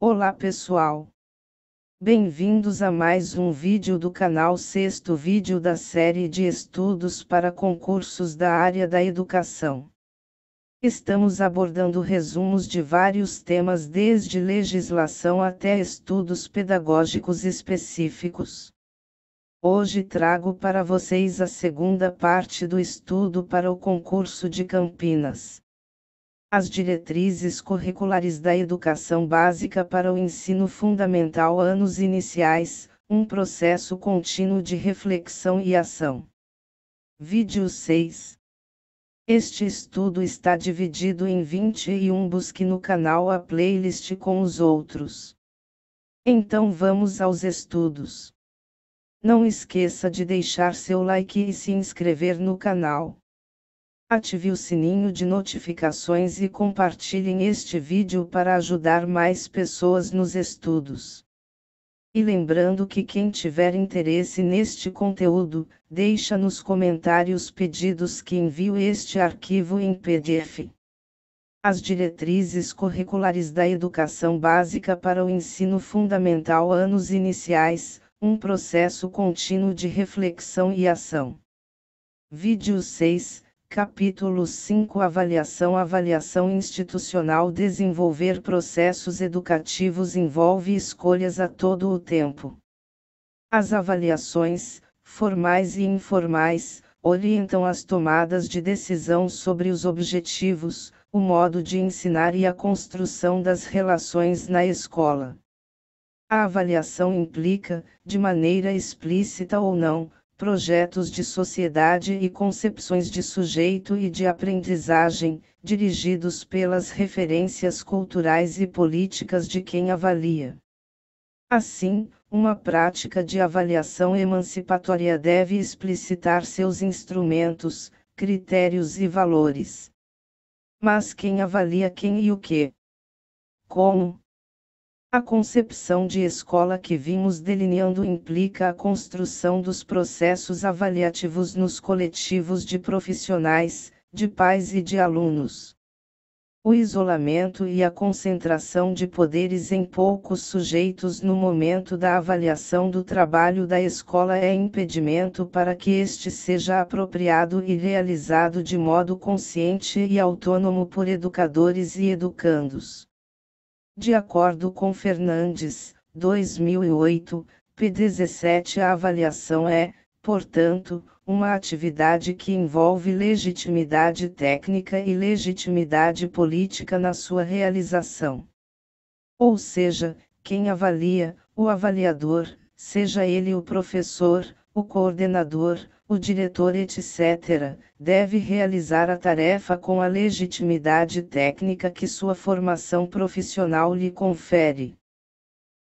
Olá pessoal! Bem-vindos a mais um vídeo do canal sexto vídeo da série de estudos para concursos da área da educação. Estamos abordando resumos de vários temas desde legislação até estudos pedagógicos específicos. Hoje trago para vocês a segunda parte do estudo para o concurso de Campinas. As diretrizes curriculares da educação básica para o ensino fundamental anos iniciais, um processo contínuo de reflexão e ação. Vídeo 6. Este estudo está dividido em 21 busque no canal a playlist com os outros. Então vamos aos estudos. Não esqueça de deixar seu like e se inscrever no canal. Ative o sininho de notificações e compartilhem este vídeo para ajudar mais pessoas nos estudos. E lembrando que quem tiver interesse neste conteúdo, deixa nos comentários pedidos que envio este arquivo em PDF. As diretrizes curriculares da educação básica para o ensino fundamental anos iniciais, um processo contínuo de reflexão e ação. Vídeo 6 Capítulo 5 Avaliação Avaliação institucional Desenvolver processos educativos envolve escolhas a todo o tempo. As avaliações, formais e informais, orientam as tomadas de decisão sobre os objetivos, o modo de ensinar e a construção das relações na escola. A avaliação implica, de maneira explícita ou não, projetos de sociedade e concepções de sujeito e de aprendizagem, dirigidos pelas referências culturais e políticas de quem avalia. Assim, uma prática de avaliação emancipatória deve explicitar seus instrumentos, critérios e valores. Mas quem avalia quem e o que? Como? A concepção de escola que vimos delineando implica a construção dos processos avaliativos nos coletivos de profissionais, de pais e de alunos. O isolamento e a concentração de poderes em poucos sujeitos no momento da avaliação do trabalho da escola é impedimento para que este seja apropriado e realizado de modo consciente e autônomo por educadores e educandos. De acordo com Fernandes, 2008, P17 a avaliação é, portanto, uma atividade que envolve legitimidade técnica e legitimidade política na sua realização. Ou seja, quem avalia, o avaliador, seja ele o professor, o coordenador, o diretor etc., deve realizar a tarefa com a legitimidade técnica que sua formação profissional lhe confere.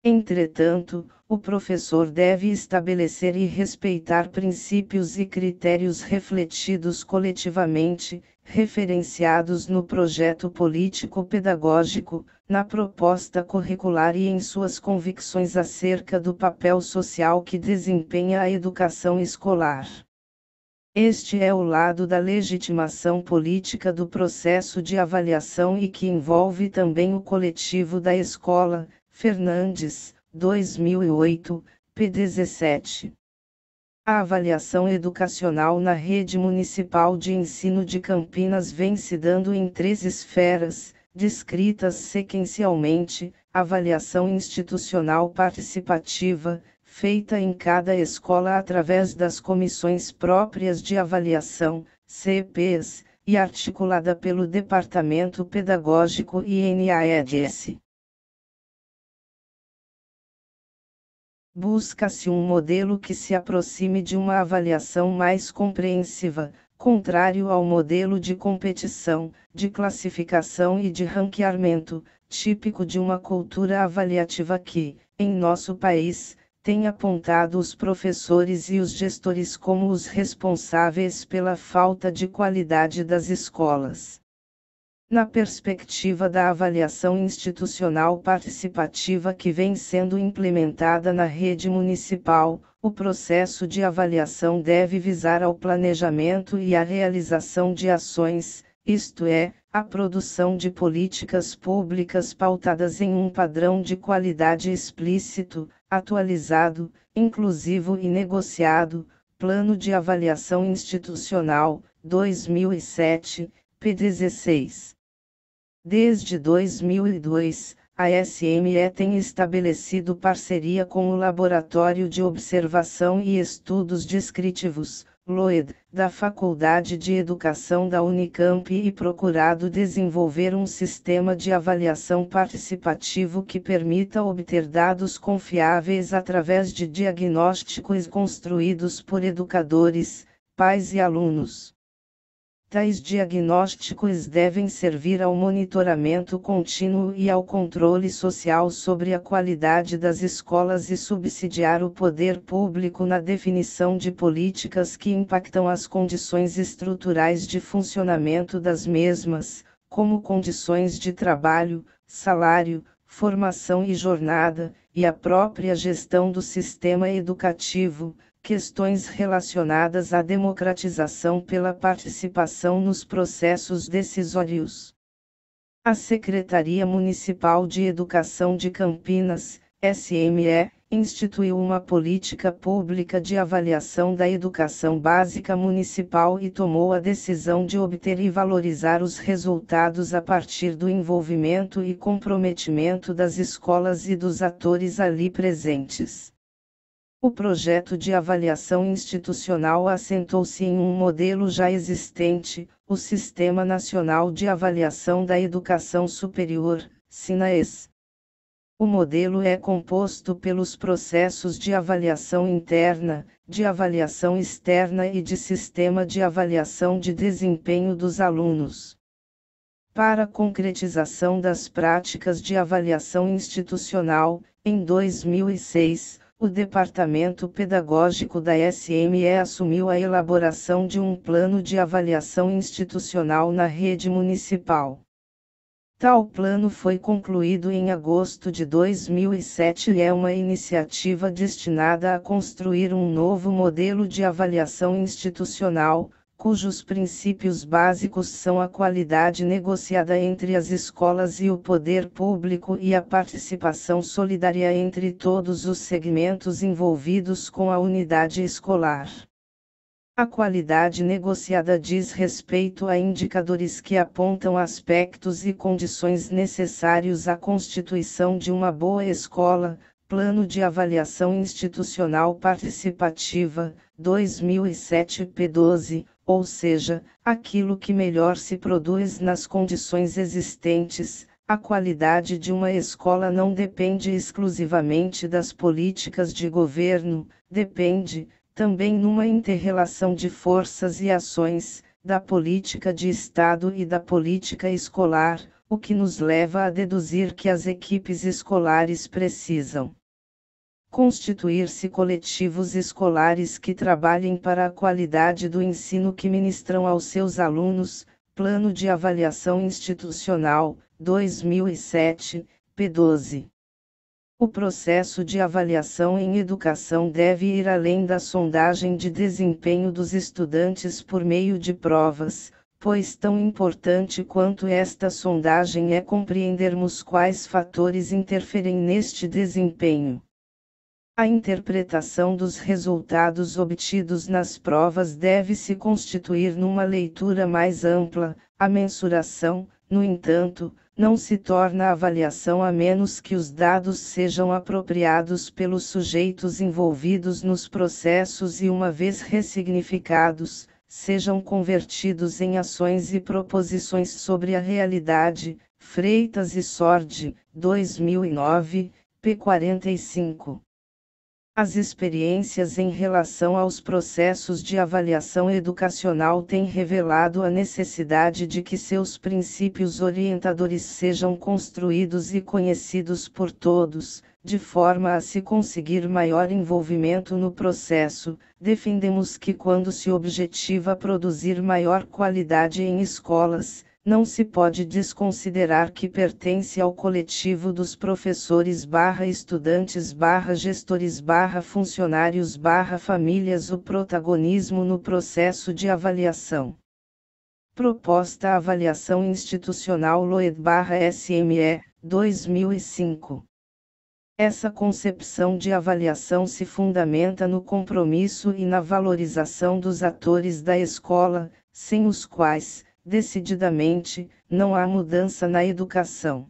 Entretanto, o professor deve estabelecer e respeitar princípios e critérios refletidos coletivamente, referenciados no projeto político-pedagógico, na proposta curricular e em suas convicções acerca do papel social que desempenha a educação escolar. Este é o lado da legitimação política do processo de avaliação e que envolve também o coletivo da escola, Fernandes, 2008, p. 17. A avaliação educacional na rede municipal de ensino de Campinas vem se dando em três esferas, descritas sequencialmente: avaliação institucional participativa, feita em cada escola através das comissões próprias de avaliação, CPs, e articulada pelo Departamento Pedagógico INAEDS. Busca-se um modelo que se aproxime de uma avaliação mais compreensiva, contrário ao modelo de competição, de classificação e de ranqueamento, típico de uma cultura avaliativa que, em nosso país, tem apontado os professores e os gestores como os responsáveis pela falta de qualidade das escolas. Na perspectiva da avaliação institucional participativa que vem sendo implementada na rede municipal, o processo de avaliação deve visar ao planejamento e à realização de ações, isto é, a produção de políticas públicas pautadas em um padrão de qualidade explícito, atualizado, inclusivo e negociado, Plano de Avaliação Institucional, 2007, p16. Desde 2002, a SME tem estabelecido parceria com o Laboratório de Observação e Estudos Descritivos, Loed, da Faculdade de Educação da Unicamp e procurado desenvolver um sistema de avaliação participativo que permita obter dados confiáveis através de diagnósticos construídos por educadores, pais e alunos. Tais diagnósticos devem servir ao monitoramento contínuo e ao controle social sobre a qualidade das escolas e subsidiar o poder público na definição de políticas que impactam as condições estruturais de funcionamento das mesmas, como condições de trabalho, salário, formação e jornada, e a própria gestão do sistema educativo, questões relacionadas à democratização pela participação nos processos decisórios. A Secretaria Municipal de Educação de Campinas, SME, instituiu uma política pública de avaliação da educação básica municipal e tomou a decisão de obter e valorizar os resultados a partir do envolvimento e comprometimento das escolas e dos atores ali presentes. O projeto de avaliação institucional assentou-se em um modelo já existente, o Sistema Nacional de Avaliação da Educação Superior, SINAES. O modelo é composto pelos processos de avaliação interna, de avaliação externa e de sistema de avaliação de desempenho dos alunos. Para concretização das práticas de avaliação institucional, em 2006, o Departamento Pedagógico da SME assumiu a elaboração de um plano de avaliação institucional na rede municipal. Tal plano foi concluído em agosto de 2007 e é uma iniciativa destinada a construir um novo modelo de avaliação institucional, cujos princípios básicos são a qualidade negociada entre as escolas e o poder público e a participação solidária entre todos os segmentos envolvidos com a unidade escolar. A qualidade negociada diz respeito a indicadores que apontam aspectos e condições necessários à constituição de uma boa escola, Plano de Avaliação Institucional Participativa, 2007 p. 12, ou seja, aquilo que melhor se produz nas condições existentes, a qualidade de uma escola não depende exclusivamente das políticas de governo, depende, também numa interrelação de forças e ações, da política de Estado e da política escolar, o que nos leva a deduzir que as equipes escolares precisam constituir-se coletivos escolares que trabalhem para a qualidade do ensino que ministram aos seus alunos, Plano de Avaliação Institucional, 2007, p12. O processo de avaliação em educação deve ir além da sondagem de desempenho dos estudantes por meio de provas, pois tão importante quanto esta sondagem é compreendermos quais fatores interferem neste desempenho. A interpretação dos resultados obtidos nas provas deve se constituir numa leitura mais ampla, a mensuração, no entanto, não se torna avaliação a menos que os dados sejam apropriados pelos sujeitos envolvidos nos processos e, uma vez ressignificados, sejam convertidos em ações e proposições sobre a realidade. Freitas e Sordi, 2009, p. 45. As experiências em relação aos processos de avaliação educacional têm revelado a necessidade de que seus princípios orientadores sejam construídos e conhecidos por todos, de forma a se conseguir maior envolvimento no processo. Defendemos que, quando se objetiva produzir maior qualidade em escolas, não se pode desconsiderar que pertence ao coletivo dos professores barra estudantes barra gestores barra funcionários barra famílias o protagonismo no processo de avaliação. Proposta Avaliação Institucional Loed barra SME, 2005. Essa concepção de avaliação se fundamenta no compromisso e na valorização dos atores da escola, sem os quais, decididamente, não há mudança na educação.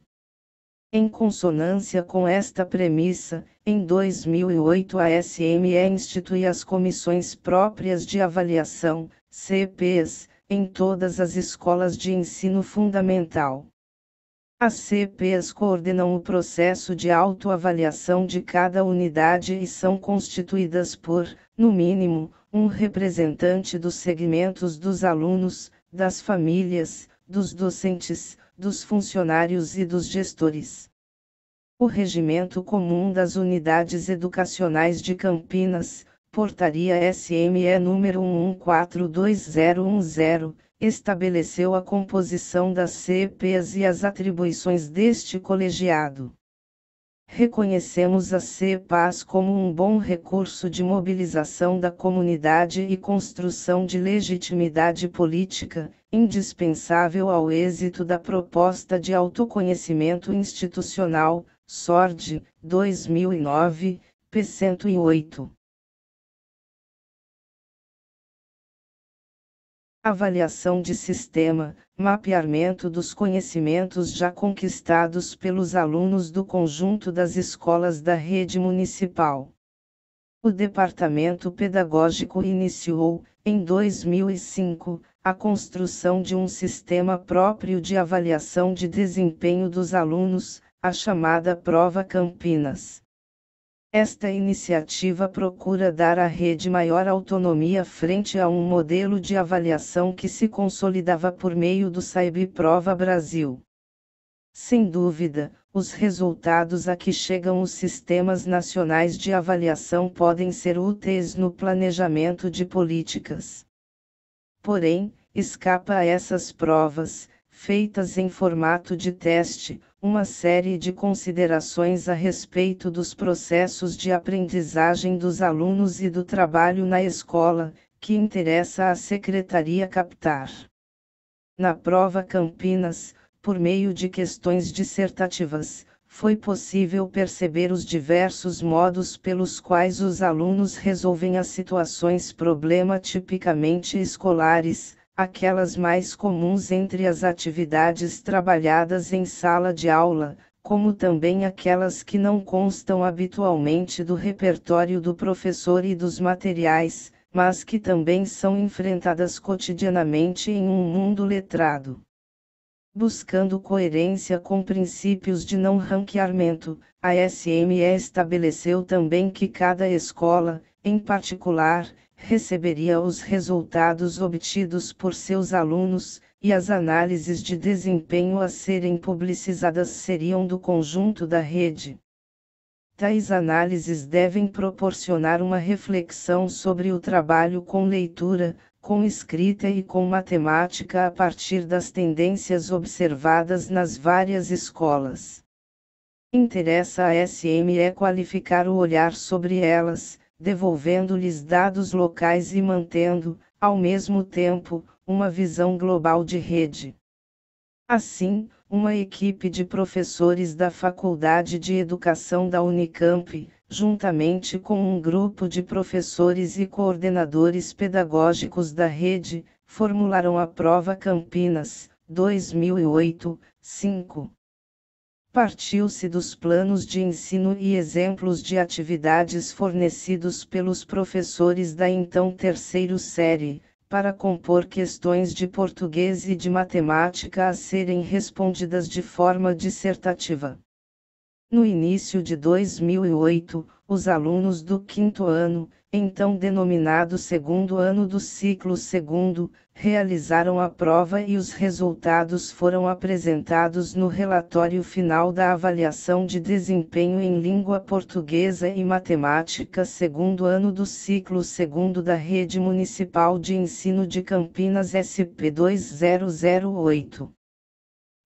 Em consonância com esta premissa, em 2008 a SME institui as comissões próprias de avaliação, CPs, em todas as escolas de ensino fundamental. As CPs coordenam o processo de autoavaliação de cada unidade e são constituídas por, no mínimo, um representante dos segmentos dos alunos, das famílias, dos docentes, dos funcionários e dos gestores. O Regimento Comum das Unidades Educacionais de Campinas, Portaria SME número 142010, estabeleceu a composição das CEPs e as atribuições deste colegiado. Reconhecemos a CEPAS como um bom recurso de mobilização da comunidade e construção de legitimidade política, indispensável ao êxito da proposta de autoconhecimento institucional, SORD, 2009, p. 108. avaliação de sistema, mapeamento dos conhecimentos já conquistados pelos alunos do conjunto das escolas da rede municipal. O departamento pedagógico iniciou, em 2005, a construção de um sistema próprio de avaliação de desempenho dos alunos, a chamada Prova Campinas. Esta iniciativa procura dar à rede maior autonomia frente a um modelo de avaliação que se consolidava por meio do Saib Prova Brasil. Sem dúvida, os resultados a que chegam os sistemas nacionais de avaliação podem ser úteis no planejamento de políticas. Porém, escapa a essas provas, feitas em formato de teste, uma série de considerações a respeito dos processos de aprendizagem dos alunos e do trabalho na escola, que interessa à Secretaria captar. Na prova Campinas, por meio de questões dissertativas, foi possível perceber os diversos modos pelos quais os alunos resolvem as situações problema tipicamente escolares, aquelas mais comuns entre as atividades trabalhadas em sala de aula, como também aquelas que não constam habitualmente do repertório do professor e dos materiais, mas que também são enfrentadas cotidianamente em um mundo letrado. Buscando coerência com princípios de não ranqueamento, a SME estabeleceu também que cada escola, em particular, receberia os resultados obtidos por seus alunos, e as análises de desempenho a serem publicizadas seriam do conjunto da rede. Tais análises devem proporcionar uma reflexão sobre o trabalho com leitura, com escrita e com matemática a partir das tendências observadas nas várias escolas. Interessa a SME qualificar o olhar sobre elas, devolvendo-lhes dados locais e mantendo, ao mesmo tempo, uma visão global de rede. Assim, uma equipe de professores da Faculdade de Educação da Unicamp, juntamente com um grupo de professores e coordenadores pedagógicos da rede, formularam a prova Campinas 2008-5 partiu-se dos planos de ensino e exemplos de atividades fornecidos pelos professores da então terceiro série, para compor questões de português e de matemática a serem respondidas de forma dissertativa. No início de 2008, os alunos do quinto ano, então denominado segundo ano do ciclo segundo, realizaram a prova e os resultados foram apresentados no relatório final da avaliação de desempenho em língua portuguesa e matemática segundo ano do ciclo segundo da Rede Municipal de Ensino de Campinas SP 2008.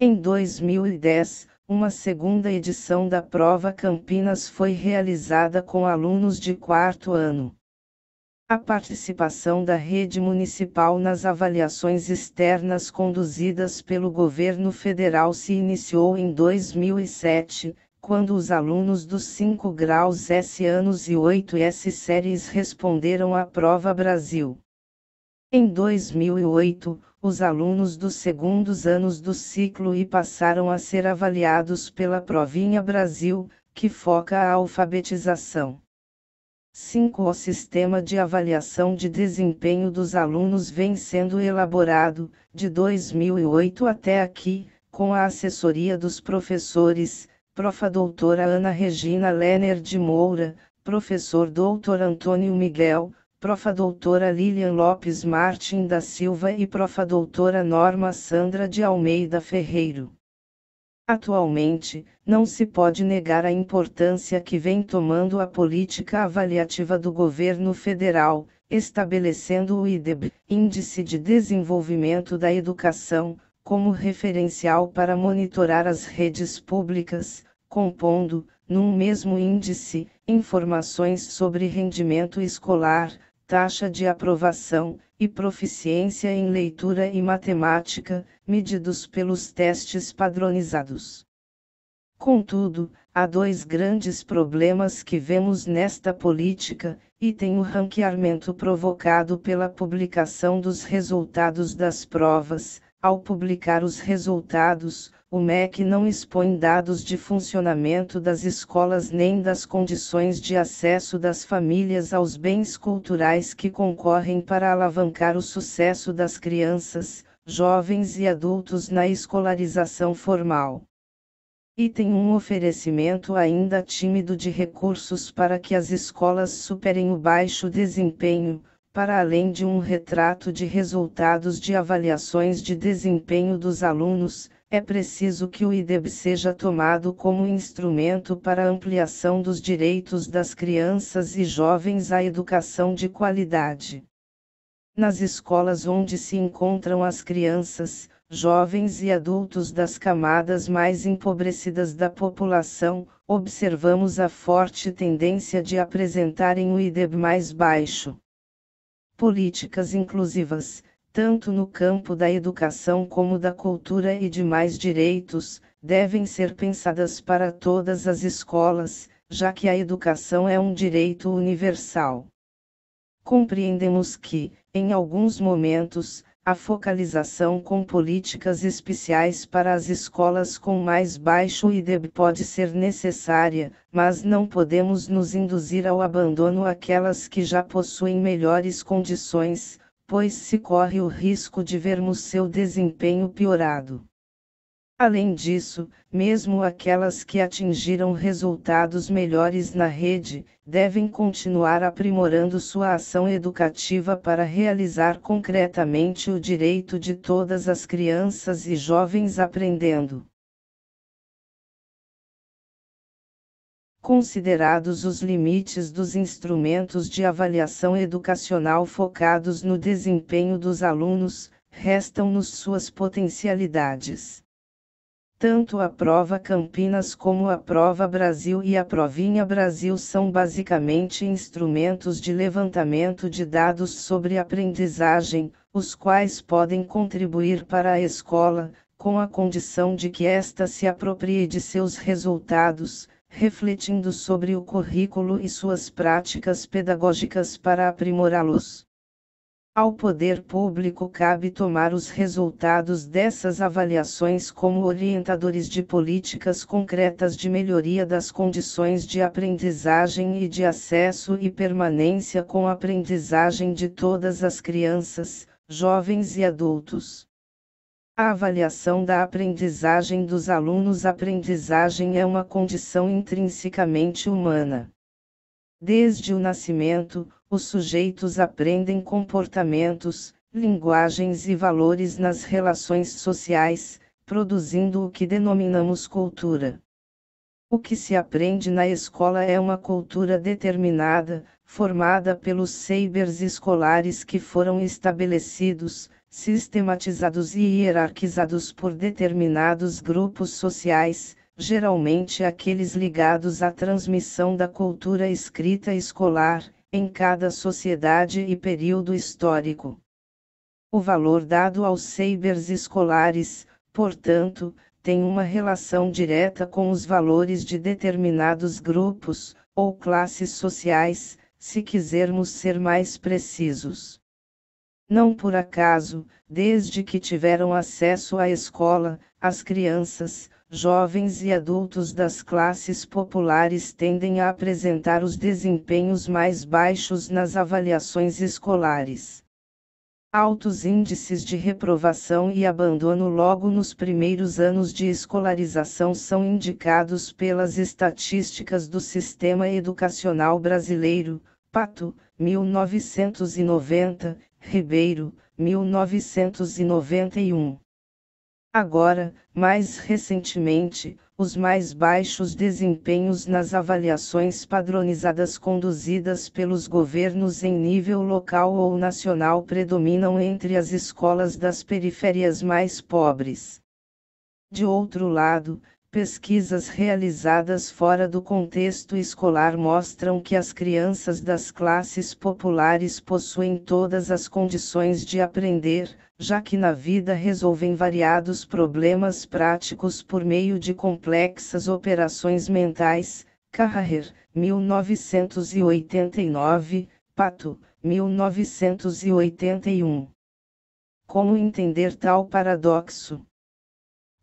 Em 2010, uma segunda edição da prova Campinas foi realizada com alunos de quarto ano. A participação da rede municipal nas avaliações externas conduzidas pelo governo federal se iniciou em 2007, quando os alunos dos 5 graus S anos e 8 S séries responderam à prova Brasil. Em 2008, os alunos dos segundos anos do ciclo e passaram a ser avaliados pela Provinha Brasil, que foca a alfabetização. 5. O sistema de avaliação de desempenho dos alunos vem sendo elaborado, de 2008 até aqui, com a assessoria dos professores, profa doutora Ana Regina Lenner de Moura, professor doutor Antônio Miguel, Profa doutora Lilian Lopes Martin da Silva e Profa doutora Norma Sandra de Almeida Ferreiro. Atualmente, não se pode negar a importância que vem tomando a política avaliativa do governo federal, estabelecendo o IDEB, Índice de Desenvolvimento da Educação, como referencial para monitorar as redes públicas, compondo, num mesmo índice, informações sobre rendimento escolar, taxa de aprovação e proficiência em leitura e matemática, medidos pelos testes padronizados. Contudo, há dois grandes problemas que vemos nesta política, e tem o ranqueamento provocado pela publicação dos resultados das provas, ao publicar os resultados, o MEC não expõe dados de funcionamento das escolas nem das condições de acesso das famílias aos bens culturais que concorrem para alavancar o sucesso das crianças, jovens e adultos na escolarização formal. E tem um oferecimento ainda tímido de recursos para que as escolas superem o baixo desempenho, para além de um retrato de resultados de avaliações de desempenho dos alunos, é preciso que o IDEB seja tomado como instrumento para ampliação dos direitos das crianças e jovens à educação de qualidade. Nas escolas onde se encontram as crianças, jovens e adultos das camadas mais empobrecidas da população, observamos a forte tendência de apresentarem o IDEB mais baixo políticas inclusivas, tanto no campo da educação como da cultura e de mais direitos, devem ser pensadas para todas as escolas, já que a educação é um direito universal. Compreendemos que, em alguns momentos, a focalização com políticas especiais para as escolas com mais baixo IDEB pode ser necessária, mas não podemos nos induzir ao abandono aquelas que já possuem melhores condições, pois se corre o risco de vermos seu desempenho piorado. Além disso, mesmo aquelas que atingiram resultados melhores na rede, devem continuar aprimorando sua ação educativa para realizar concretamente o direito de todas as crianças e jovens aprendendo. Considerados os limites dos instrumentos de avaliação educacional focados no desempenho dos alunos, restam-nos suas potencialidades. Tanto a prova Campinas como a prova Brasil e a provinha Brasil são basicamente instrumentos de levantamento de dados sobre aprendizagem, os quais podem contribuir para a escola, com a condição de que esta se aproprie de seus resultados, refletindo sobre o currículo e suas práticas pedagógicas para aprimorá-los. Ao poder público cabe tomar os resultados dessas avaliações como orientadores de políticas concretas de melhoria das condições de aprendizagem e de acesso e permanência com a aprendizagem de todas as crianças, jovens e adultos. A avaliação da aprendizagem dos alunos aprendizagem é uma condição intrinsecamente humana. Desde o nascimento, os sujeitos aprendem comportamentos, linguagens e valores nas relações sociais, produzindo o que denominamos cultura. O que se aprende na escola é uma cultura determinada, formada pelos sabers escolares que foram estabelecidos, sistematizados e hierarquizados por determinados grupos sociais, geralmente aqueles ligados à transmissão da cultura escrita escolar, em cada sociedade e período histórico. O valor dado aos sabers escolares, portanto, tem uma relação direta com os valores de determinados grupos, ou classes sociais, se quisermos ser mais precisos. Não por acaso, desde que tiveram acesso à escola, as crianças, jovens e adultos das classes populares tendem a apresentar os desempenhos mais baixos nas avaliações escolares. Altos índices de reprovação e abandono logo nos primeiros anos de escolarização são indicados pelas estatísticas do Sistema Educacional Brasileiro, Pato, 1990, Ribeiro, 1991. Agora, mais recentemente, os mais baixos desempenhos nas avaliações padronizadas conduzidas pelos governos em nível local ou nacional predominam entre as escolas das periferias mais pobres. De outro lado, Pesquisas realizadas fora do contexto escolar mostram que as crianças das classes populares possuem todas as condições de aprender, já que na vida resolvem variados problemas práticos por meio de complexas operações mentais. Carrer, 1989, Pato, 1981. Como entender tal paradoxo?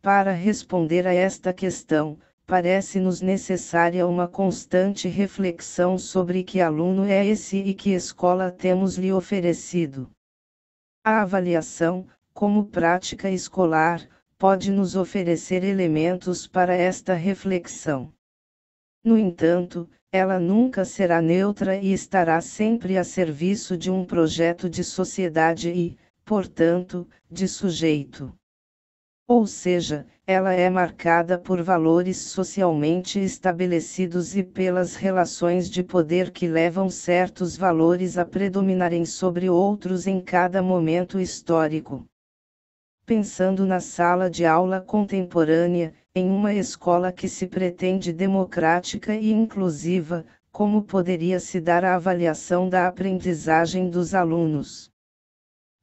Para responder a esta questão, parece-nos necessária uma constante reflexão sobre que aluno é esse e que escola temos lhe oferecido. A avaliação, como prática escolar, pode nos oferecer elementos para esta reflexão. No entanto, ela nunca será neutra e estará sempre a serviço de um projeto de sociedade e, portanto, de sujeito. Ou seja, ela é marcada por valores socialmente estabelecidos e pelas relações de poder que levam certos valores a predominarem sobre outros em cada momento histórico. Pensando na sala de aula contemporânea, em uma escola que se pretende democrática e inclusiva, como poderia se dar a avaliação da aprendizagem dos alunos?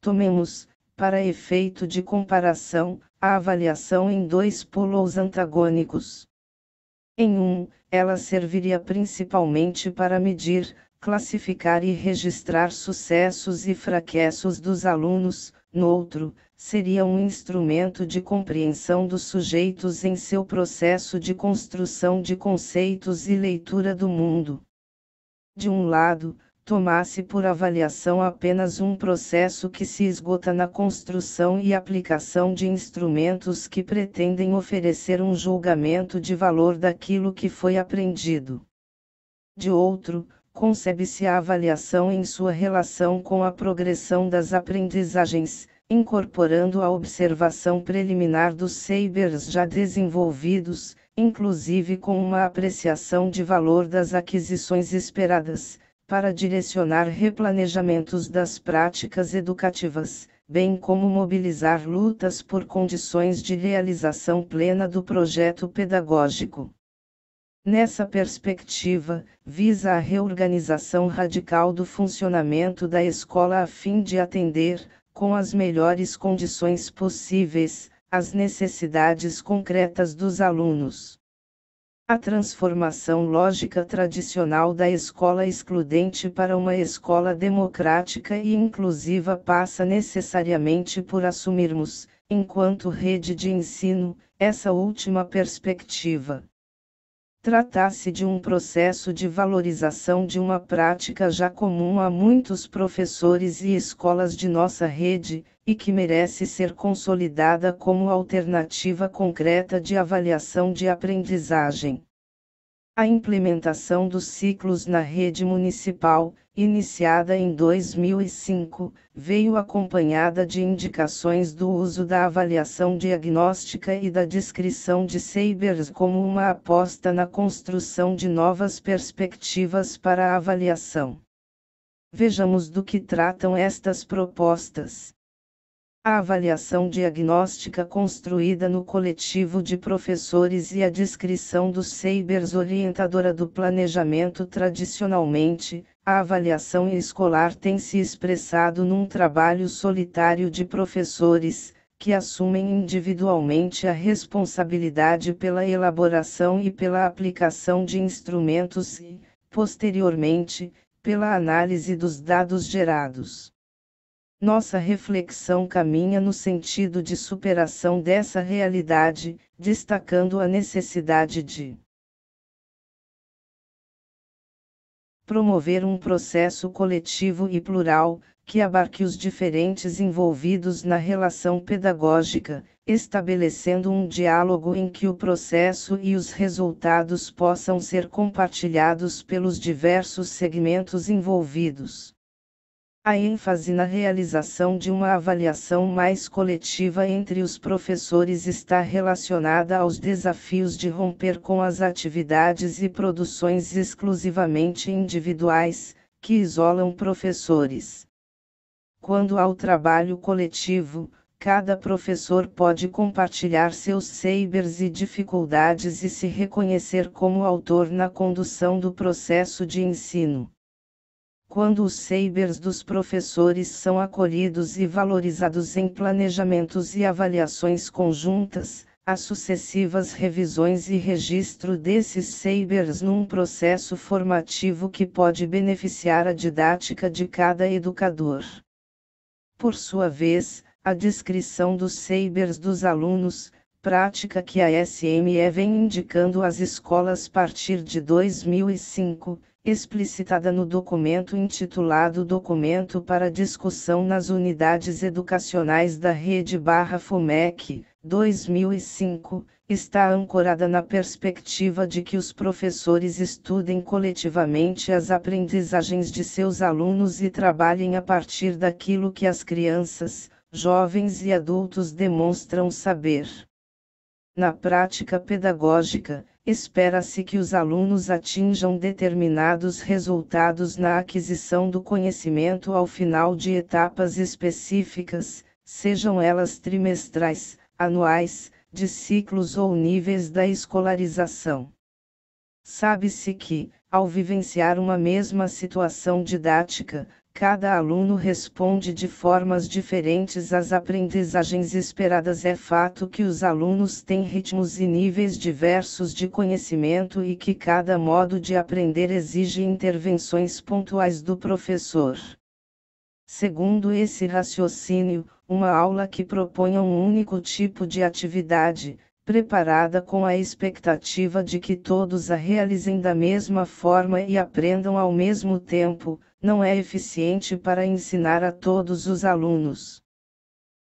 Tomemos, para efeito de comparação, a avaliação em dois polos antagônicos. Em um, ela serviria principalmente para medir, classificar e registrar sucessos e fracassos dos alunos, no outro, seria um instrumento de compreensão dos sujeitos em seu processo de construção de conceitos e leitura do mundo. De um lado, tomasse por avaliação apenas um processo que se esgota na construção e aplicação de instrumentos que pretendem oferecer um julgamento de valor daquilo que foi aprendido. De outro, concebe-se a avaliação em sua relação com a progressão das aprendizagens, incorporando a observação preliminar dos sabers já desenvolvidos, inclusive com uma apreciação de valor das aquisições esperadas para direcionar replanejamentos das práticas educativas, bem como mobilizar lutas por condições de realização plena do projeto pedagógico. Nessa perspectiva, visa a reorganização radical do funcionamento da escola a fim de atender, com as melhores condições possíveis, as necessidades concretas dos alunos. A transformação lógica tradicional da escola excludente para uma escola democrática e inclusiva passa necessariamente por assumirmos, enquanto rede de ensino, essa última perspectiva. Tratasse de um processo de valorização de uma prática já comum a muitos professores e escolas de nossa rede, e que merece ser consolidada como alternativa concreta de avaliação de aprendizagem. A implementação dos ciclos na rede municipal, iniciada em 2005, veio acompanhada de indicações do uso da avaliação diagnóstica e da descrição de Sabers como uma aposta na construção de novas perspectivas para a avaliação. Vejamos do que tratam estas propostas a avaliação diagnóstica construída no coletivo de professores e a descrição dos SEIBERS orientadora do planejamento tradicionalmente, a avaliação escolar tem se expressado num trabalho solitário de professores, que assumem individualmente a responsabilidade pela elaboração e pela aplicação de instrumentos e, posteriormente, pela análise dos dados gerados. Nossa reflexão caminha no sentido de superação dessa realidade, destacando a necessidade de promover um processo coletivo e plural, que abarque os diferentes envolvidos na relação pedagógica, estabelecendo um diálogo em que o processo e os resultados possam ser compartilhados pelos diversos segmentos envolvidos a ênfase na realização de uma avaliação mais coletiva entre os professores está relacionada aos desafios de romper com as atividades e produções exclusivamente individuais, que isolam professores. Quando ao trabalho coletivo, cada professor pode compartilhar seus sabers e dificuldades e se reconhecer como autor na condução do processo de ensino quando os sabers dos professores são acolhidos e valorizados em planejamentos e avaliações conjuntas, as sucessivas revisões e registro desses sabers num processo formativo que pode beneficiar a didática de cada educador. Por sua vez, a descrição dos sabers dos alunos, prática que a SME vem indicando às escolas a partir de 2005, explicitada no documento intitulado Documento para Discussão nas Unidades Educacionais da Rede Barra FUMEC, 2005, está ancorada na perspectiva de que os professores estudem coletivamente as aprendizagens de seus alunos e trabalhem a partir daquilo que as crianças, jovens e adultos demonstram saber. Na prática pedagógica, espera-se que os alunos atinjam determinados resultados na aquisição do conhecimento ao final de etapas específicas, sejam elas trimestrais, anuais, de ciclos ou níveis da escolarização. Sabe-se que, ao vivenciar uma mesma situação didática, Cada aluno responde de formas diferentes às aprendizagens esperadas. É fato que os alunos têm ritmos e níveis diversos de conhecimento e que cada modo de aprender exige intervenções pontuais do professor. Segundo esse raciocínio, uma aula que proponha um único tipo de atividade, preparada com a expectativa de que todos a realizem da mesma forma e aprendam ao mesmo tempo, não é eficiente para ensinar a todos os alunos.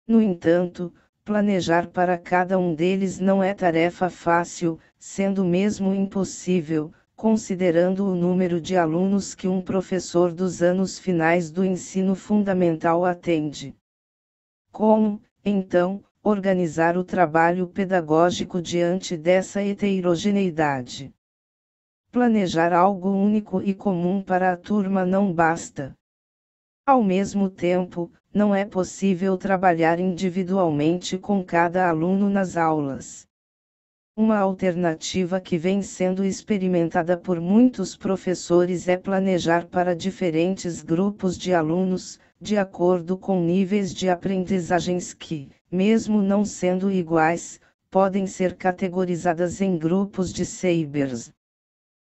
No entanto, planejar para cada um deles não é tarefa fácil, sendo mesmo impossível, considerando o número de alunos que um professor dos anos finais do ensino fundamental atende. Como, então, organizar o trabalho pedagógico diante dessa heterogeneidade? Planejar algo único e comum para a turma não basta. Ao mesmo tempo, não é possível trabalhar individualmente com cada aluno nas aulas. Uma alternativa que vem sendo experimentada por muitos professores é planejar para diferentes grupos de alunos, de acordo com níveis de aprendizagens que, mesmo não sendo iguais, podem ser categorizadas em grupos de sabers.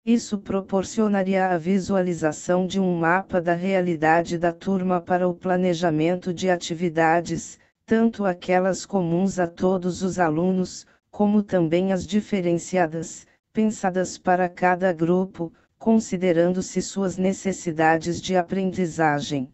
Isso proporcionaria a visualização de um mapa da realidade da turma para o planejamento de atividades, tanto aquelas comuns a todos os alunos, como também as diferenciadas, pensadas para cada grupo, considerando-se suas necessidades de aprendizagem.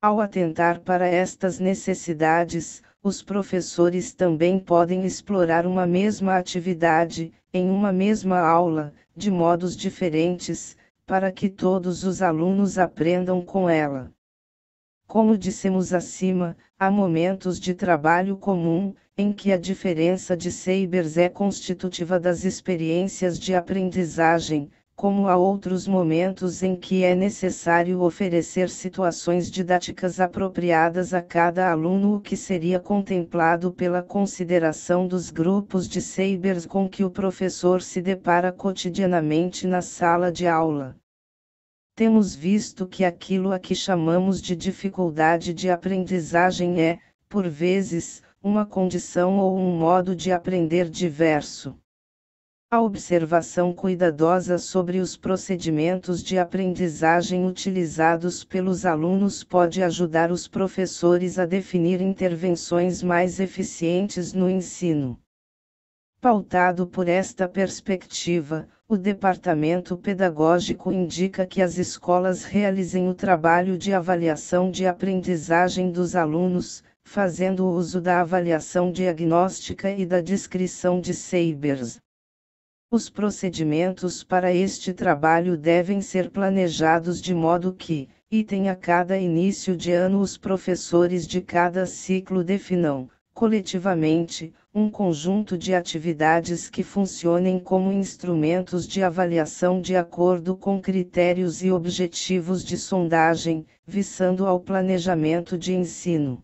Ao atentar para estas necessidades, os professores também podem explorar uma mesma atividade, em uma mesma aula, de modos diferentes, para que todos os alunos aprendam com ela. Como dissemos acima, há momentos de trabalho comum, em que a diferença de sabers é constitutiva das experiências de aprendizagem, como há outros momentos em que é necessário oferecer situações didáticas apropriadas a cada aluno, o que seria contemplado pela consideração dos grupos de sabers com que o professor se depara cotidianamente na sala de aula. Temos visto que aquilo a que chamamos de dificuldade de aprendizagem é, por vezes, uma condição ou um modo de aprender diverso. A observação cuidadosa sobre os procedimentos de aprendizagem utilizados pelos alunos pode ajudar os professores a definir intervenções mais eficientes no ensino. Pautado por esta perspectiva, o departamento pedagógico indica que as escolas realizem o trabalho de avaliação de aprendizagem dos alunos, fazendo uso da avaliação diagnóstica e da descrição de Sabers. Os procedimentos para este trabalho devem ser planejados de modo que, item a cada início de ano, os professores de cada ciclo definam, coletivamente, um conjunto de atividades que funcionem como instrumentos de avaliação de acordo com critérios e objetivos de sondagem, visando ao planejamento de ensino.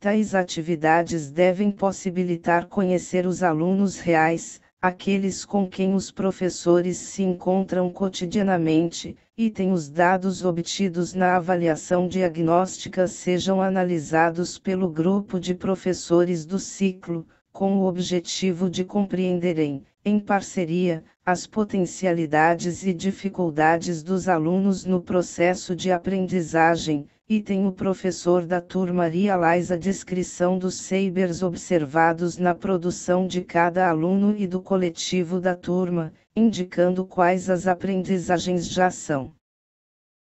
Tais atividades devem possibilitar conhecer os alunos reais, aqueles com quem os professores se encontram cotidianamente, e tem os dados obtidos na avaliação diagnóstica sejam analisados pelo grupo de professores do ciclo, com o objetivo de compreenderem, em parceria, as potencialidades e dificuldades dos alunos no processo de aprendizagem, Item o professor da turma realiza a descrição dos sabers observados na produção de cada aluno e do coletivo da turma, indicando quais as aprendizagens já são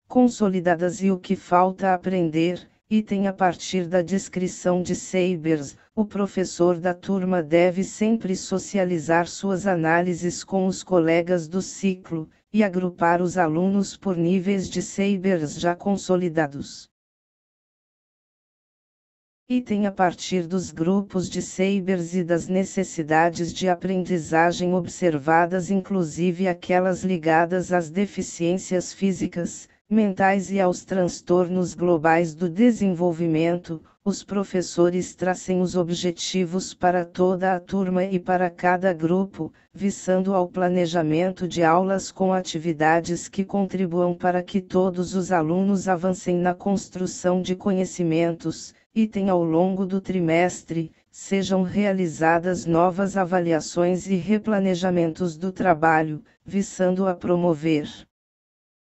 consolidadas e o que falta aprender. Item a partir da descrição de sabers, o professor da turma deve sempre socializar suas análises com os colegas do ciclo e agrupar os alunos por níveis de sabers já consolidados. Item a partir dos grupos de Sabers e das necessidades de aprendizagem observadas, inclusive aquelas ligadas às deficiências físicas, mentais e aos transtornos globais do desenvolvimento, os professores tracem os objetivos para toda a turma e para cada grupo, visando ao planejamento de aulas com atividades que contribuam para que todos os alunos avancem na construção de conhecimentos, e tem ao longo do trimestre, sejam realizadas novas avaliações e replanejamentos do trabalho, visando a promover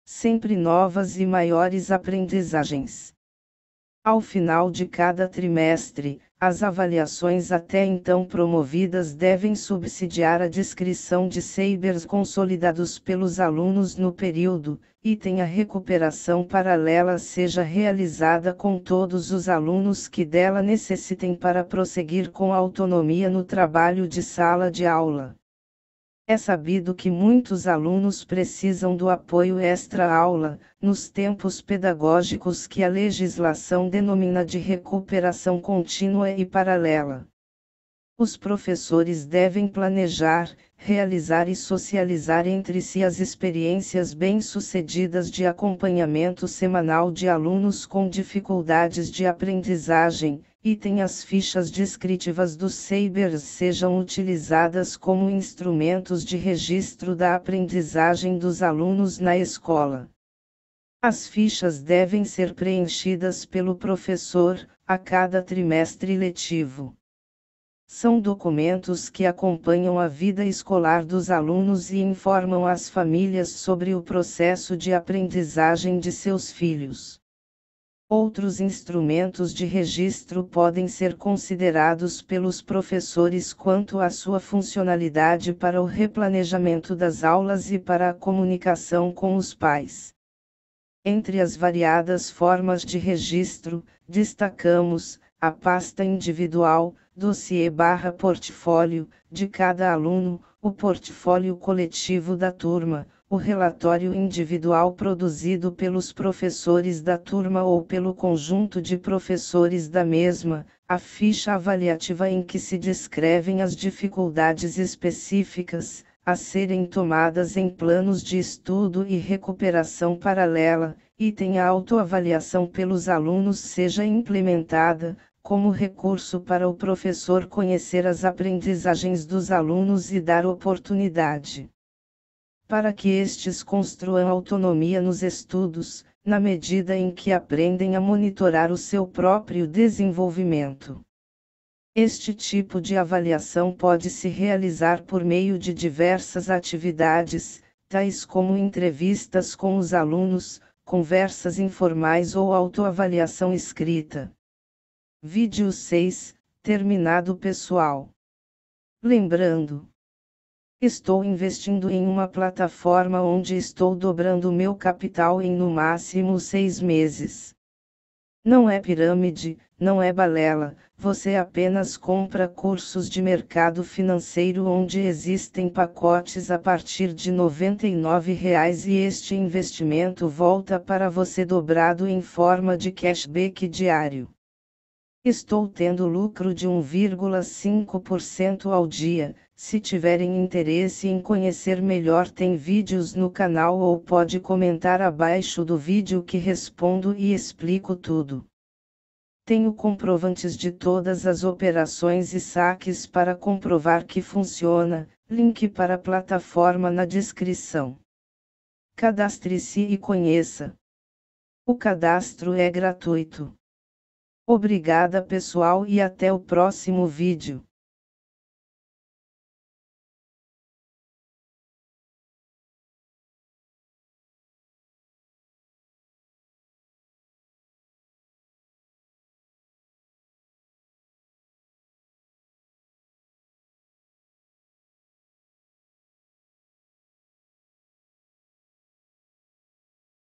sempre novas e maiores aprendizagens ao final de cada trimestre, as avaliações até então promovidas devem subsidiar a descrição de sabers consolidados pelos alunos no período, e a recuperação paralela seja realizada com todos os alunos que dela necessitem para prosseguir com autonomia no trabalho de sala de aula. É sabido que muitos alunos precisam do apoio extra-aula, nos tempos pedagógicos que a legislação denomina de recuperação contínua e paralela. Os professores devem planejar, realizar e socializar entre si as experiências bem-sucedidas de acompanhamento semanal de alunos com dificuldades de aprendizagem, item as fichas descritivas dos sabers sejam utilizadas como instrumentos de registro da aprendizagem dos alunos na escola. As fichas devem ser preenchidas pelo professor, a cada trimestre letivo. São documentos que acompanham a vida escolar dos alunos e informam as famílias sobre o processo de aprendizagem de seus filhos. Outros instrumentos de registro podem ser considerados pelos professores quanto à sua funcionalidade para o replanejamento das aulas e para a comunicação com os pais. Entre as variadas formas de registro, destacamos a pasta individual, dossiê barra portfólio, de cada aluno, o portfólio coletivo da turma, o relatório individual produzido pelos professores da turma ou pelo conjunto de professores da mesma, a ficha avaliativa em que se descrevem as dificuldades específicas a serem tomadas em planos de estudo e recuperação paralela, item a autoavaliação pelos alunos seja implementada, como recurso para o professor conhecer as aprendizagens dos alunos e dar oportunidade para que estes construam autonomia nos estudos, na medida em que aprendem a monitorar o seu próprio desenvolvimento. Este tipo de avaliação pode se realizar por meio de diversas atividades, tais como entrevistas com os alunos, conversas informais ou autoavaliação escrita. Vídeo 6 Terminado pessoal. Lembrando Estou investindo em uma plataforma onde estou dobrando meu capital em no máximo seis meses. Não é pirâmide, não é balela, você apenas compra cursos de mercado financeiro onde existem pacotes a partir de R$ 99,00 e este investimento volta para você dobrado em forma de cashback diário. Estou tendo lucro de 1,5% ao dia, se tiverem interesse em conhecer melhor tem vídeos no canal ou pode comentar abaixo do vídeo que respondo e explico tudo. Tenho comprovantes de todas as operações e saques para comprovar que funciona, link para a plataforma na descrição. Cadastre-se e conheça. O cadastro é gratuito. Obrigada pessoal e até o próximo vídeo.